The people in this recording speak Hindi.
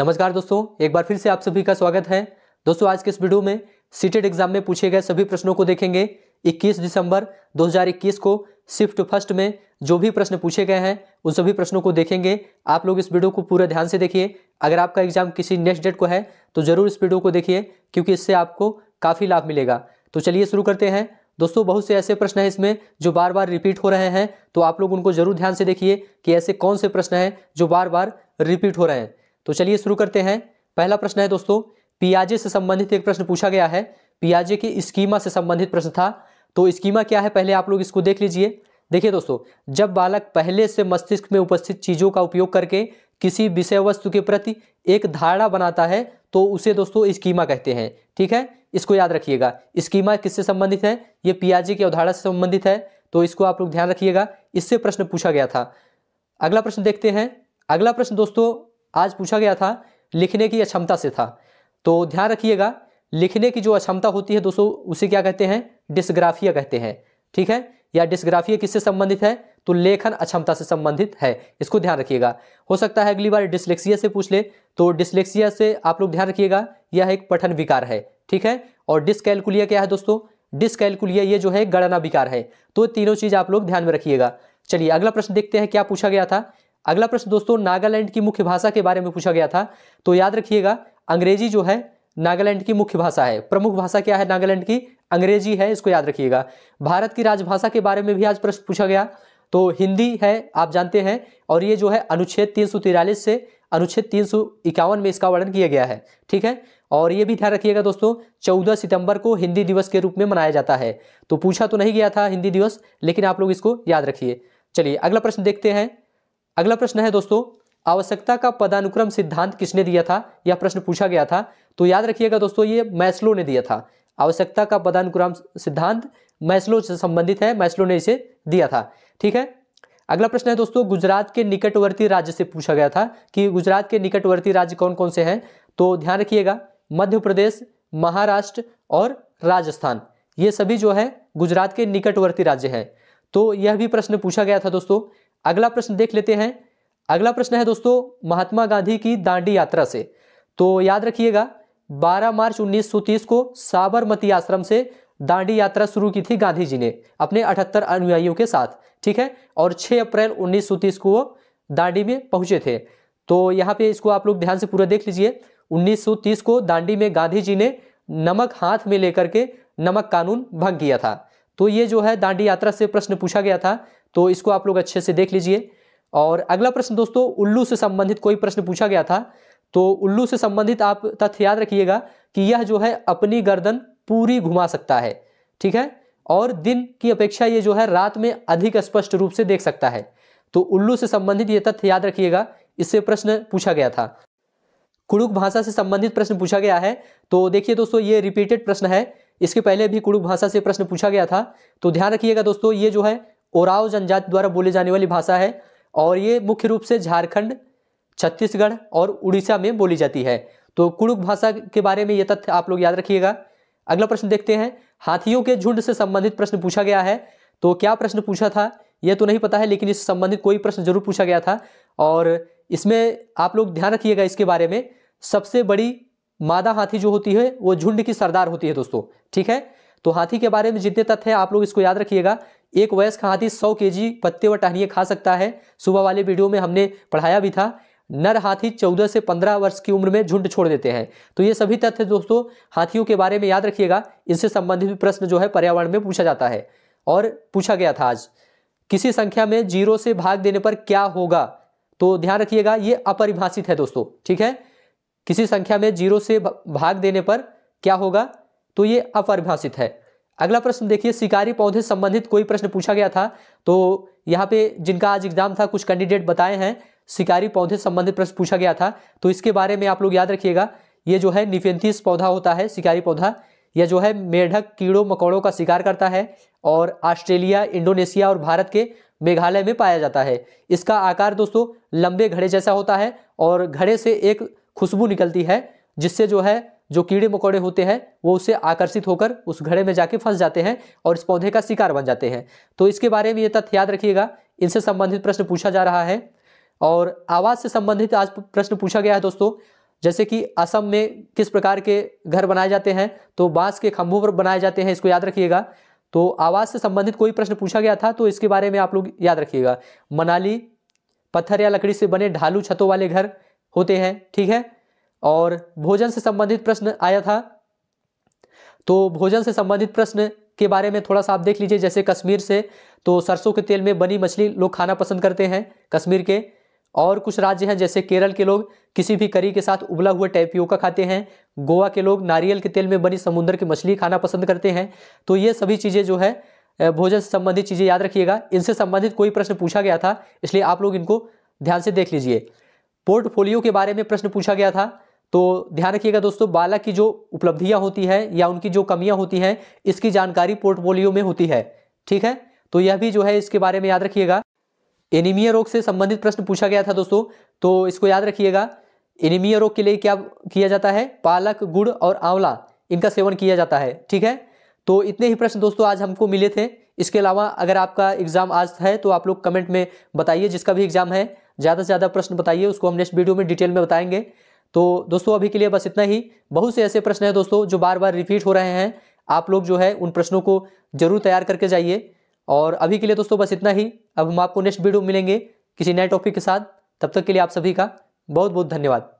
नमस्कार दोस्तों एक बार फिर से आप सभी का स्वागत है दोस्तों आज के इस वीडियो में सीटेड एग्जाम में पूछे गए सभी प्रश्नों को देखेंगे 21 दिसंबर 2021 को शिफ्ट फर्स्ट में जो भी प्रश्न पूछे गए हैं उन सभी प्रश्नों को देखेंगे आप लोग इस वीडियो को पूरा ध्यान से देखिए अगर आपका एग्जाम किसी नेक्स्ट डेट को है तो जरूर इस वीडियो को देखिए क्योंकि इससे आपको काफ़ी लाभ मिलेगा तो चलिए शुरू करते हैं दोस्तों बहुत से ऐसे प्रश्न हैं इसमें जो बार बार रिपीट हो रहे हैं तो आप लोग उनको जरूर ध्यान से देखिए कि ऐसे कौन से प्रश्न हैं जो बार बार रिपीट हो रहे हैं तो चलिए शुरू करते हैं पहला प्रश्न है दोस्तों पियाजे से संबंधित एक प्रश्न पूछा गया है पियाजे के स्कीमा से संबंधित प्रश्न था तो स्कीमा क्या है पहले आप लोग इसको देख लीजिए देखिए दोस्तों जब बालक पहले से मस्तिष्क में उपस्थित चीज़ों का उपयोग करके किसी विषय वस्तु के प्रति एक धारणा बनाता है तो उसे दोस्तों स्कीमा कहते हैं ठीक है इसको याद रखिएगा स्कीमा किससे संबंधित है ये पियाजे की अवधारणा से संबंधित है तो इसको आप लोग ध्यान रखिएगा इससे प्रश्न पूछा गया था अगला प्रश्न देखते हैं अगला प्रश्न दोस्तों आज पूछा गया था लिखने की अक्षमता से था तो ध्यान रखिएगा लिखने की जो अक्षमता होती है दोस्तों उसे क्या कहते हैं डिस्ग्राफिया कहते हैं ठीक है या डिस्ग्राफिया किससे संबंधित है तो लेखन अक्षमता से संबंधित है इसको ध्यान रखिएगा हो सकता है अगली बार डिस्लेक्सिया से पूछ ले तो डिस्लेक्सिया से आप लोग ध्यान रखिएगा यह एक पठन विकार है ठीक है और डिसकैलकुलिया क्या है दोस्तों डिसकैलकुलिया ये जो है गणना विकार है तो तीनों चीज़ आप लोग ध्यान में रखिएगा चलिए अगला प्रश्न देखते हैं क्या पूछा गया था अगला प्रश्न दोस्तों नागालैंड की मुख्य भाषा के बारे में पूछा गया था तो याद रखिएगा अंग्रेजी जो है नागालैंड की मुख्य भाषा है प्रमुख भाषा क्या है नागालैंड की अंग्रेजी है इसको याद रखिएगा भारत की राजभाषा के बारे में भी आज प्रश्न पूछा गया तो हिंदी है आप जानते हैं और ये जो है अनुच्छेद तीन से अनुच्छेद तीन में इसका वर्णन किया गया है ठीक है और ये भी ध्यान रखिएगा दोस्तों चौदह सितंबर को हिंदी दिवस के रूप में मनाया जाता है तो पूछा तो नहीं गया था हिंदी दिवस लेकिन आप लोग इसको याद रखिए चलिए अगला प्रश्न देखते हैं अगला प्रश्न है दोस्तों आवश्यकता का पदानुक्रम सिद्धांत किसने दिया था यह प्रश्न पूछा गया था तो याद रखिएगा दोस्तों ये मैस्लो ने दिया था आवश्यकता का पदानुक्रम सिद्धांत मैस्लो से संबंधित है मैस्लो ने इसे दिया था ठीक है अगला प्रश्न है दोस्तों गुजरात के निकटवर्ती राज्य से पूछा गया था कि गुजरात के निकटवर्ती राज्य कौन कौन से हैं तो ध्यान रखिएगा मध्य प्रदेश महाराष्ट्र और राजस्थान ये सभी जो है गुजरात के निकटवर्ती राज्य हैं तो यह भी प्रश्न पूछा गया था दोस्तों अगला प्रश्न देख लेते हैं अगला प्रश्न है दोस्तों महात्मा गांधी की दांडी यात्रा से तो याद रखिएगा 12 मार्च 1930 को साबरमती आश्रम से दांडी यात्रा शुरू की थी गांधी जी ने अपने 78 अनुयायियों के साथ ठीक है और 6 अप्रैल 1930 को वो दांडी में पहुंचे थे तो यहाँ पे इसको आप लोग ध्यान से पूरा देख लीजिए 1930 को दांडी में गांधी जी ने नमक हाथ में लेकर के नमक कानून भंग किया था तो ये जो है दांडी यात्रा से प्रश्न पूछा गया था तो इसको आप लोग अच्छे से देख लीजिए और अगला प्रश्न दोस्तों उल्लू से संबंधित कोई प्रश्न पूछा गया था तो उल्लू से संबंधित आप तथ्य याद रखिएगा कि यह जो है अपनी गर्दन पूरी घुमा सकता है ठीक है और दिन की अपेक्षा ये जो है रात में अधिक स्पष्ट रूप से देख सकता है तो उल्लू से संबंधित ये तथ्य याद रखिएगा इससे प्रश्न पूछा गया था कुड़ुक भाषा से संबंधित प्रश्न पूछा गया है तो देखिए दोस्तों ये रिपीटेड प्रश्न है इसके पहले भी कुड़ुक भाषा से प्रश्न पूछा गया था तो ध्यान रखिएगा दोस्तों ये जो है ओराव जनजाति द्वारा बोली जाने वाली भाषा है और ये मुख्य रूप से झारखंड छत्तीसगढ़ और उड़ीसा में बोली जाती है तो कुड़ुक भाषा के बारे में ये तथ्य आप लोग याद रखिएगा अगला प्रश्न देखते हैं हाथियों के झुंड से संबंधित प्रश्न पूछा गया है तो क्या प्रश्न पूछा था यह तो नहीं पता है लेकिन इससे संबंधित कोई प्रश्न जरूर पूछा गया था और इसमें आप लोग ध्यान रखिएगा इसके बारे में सबसे बड़ी मादा हाथी जो होती है वो झुंड की सरदार होती है दोस्तों ठीक है तो हाथी के बारे में जितने तथ्य आप लोग इसको याद रखिएगा एक वयस्क हाथी सौ के पत्ते व टहनिए खा सकता है सुबह वाले वीडियो में हमने पढ़ाया भी था नर हाथी 14 से 15 वर्ष की उम्र में झुंड छोड़ देते हैं तो ये सभी तथ्य दोस्तों हाथियों के बारे में याद रखिएगा इनसे संबंधित प्रश्न जो है पर्यावरण में पूछा जाता है और पूछा गया था आज किसी संख्या में जीरो से भाग देने पर क्या होगा तो ध्यान रखिएगा ये अपरिभाषित है दोस्तों ठीक है किसी संख्या में जीरो से भाग देने पर क्या होगा तो ये अपरिभाषित है अगला प्रश्न देखिए शिकारी पौधे संबंधित कोई प्रश्न पूछा गया था तो यहाँ पे जिनका आज एग्जाम था कुछ कैंडिडेट बताए हैं शिकारी पौधे संबंधित प्रश्न पूछा गया था तो इसके बारे में आप लोग याद रखिएगा ये जो है निफेंथिस पौधा होता है शिकारी पौधा यह जो है मेढक कीड़ों मकोड़ों का शिकार करता है और ऑस्ट्रेलिया इंडोनेशिया और भारत के मेघालय में पाया जाता है इसका आकार दोस्तों लंबे घड़े जैसा होता है और घड़े से एक खुशबू निकलती है जिससे जो है जो कीड़े मकोड़े होते हैं वो उससे आकर्षित होकर उस घड़े में जाके फंस जाते हैं और इस पौधे का शिकार बन जाते हैं तो इसके बारे में ये तथ्य याद रखिएगा इनसे संबंधित प्रश्न पूछा जा रहा है और आवास से संबंधित आज प्रश्न पूछा गया है दोस्तों जैसे कि असम में किस प्रकार के घर बनाए जाते हैं तो बांस के खंभों पर बनाए जाते हैं इसको याद रखिएगा तो आवाज़ से संबंधित कोई प्रश्न पूछा गया था तो इसके बारे में आप लोग याद रखिएगा मनाली पत्थर या लकड़ी से बने ढालू छतों वाले घर होते हैं ठीक है और भोजन से संबंधित प्रश्न आया था तो भोजन से संबंधित प्रश्न के बारे में थोड़ा सा आप देख लीजिए जैसे कश्मीर से तो सरसों के तेल में बनी मछली लोग खाना पसंद करते हैं कश्मीर के और कुछ राज्य हैं जैसे केरल के लोग किसी भी करी के साथ उबला हुआ टैपियोका खाते हैं गोवा के लोग नारियल के तेल में बनी समुद्र की मछली खाना पसंद करते हैं तो ये सभी चीज़ें जो है भोजन से संबंधित चीज़ें याद रखिएगा इनसे संबंधित कोई प्रश्न पूछा गया था इसलिए आप लोग इनको ध्यान से देख लीजिए पोर्टफोलियो के बारे में प्रश्न पूछा गया था तो ध्यान रखिएगा दोस्तों बालक की जो उपलब्धियां होती है या उनकी जो कमियां होती हैं इसकी जानकारी पोर्टफोलियो में होती है ठीक है तो यह भी जो है इसके बारे में याद रखिएगा एनीमिया रोग से संबंधित प्रश्न पूछा गया था दोस्तों तो इसको याद रखिएगा एनीमिया रोग के लिए क्या किया जाता है पालक गुड़ और आंवला इनका सेवन किया जाता है ठीक है तो इतने ही प्रश्न दोस्तों आज हमको मिले थे इसके अलावा अगर आपका एग्जाम आज है तो आप लोग कमेंट में बताइए जिसका भी एग्जाम है ज़्यादा से ज़्यादा प्रश्न बताइए उसको हम नेक्स्ट वीडियो में डिटेल में बताएंगे तो दोस्तों अभी के लिए बस इतना ही बहुत से ऐसे प्रश्न हैं दोस्तों जो बार बार रिपीट हो रहे हैं आप लोग जो है उन प्रश्नों को जरूर तैयार करके जाइए और अभी के लिए दोस्तों बस इतना ही अब हम आपको नेक्स्ट वीडियो मिलेंगे किसी नए टॉपिक के साथ तब तक के लिए आप सभी का बहुत बहुत धन्यवाद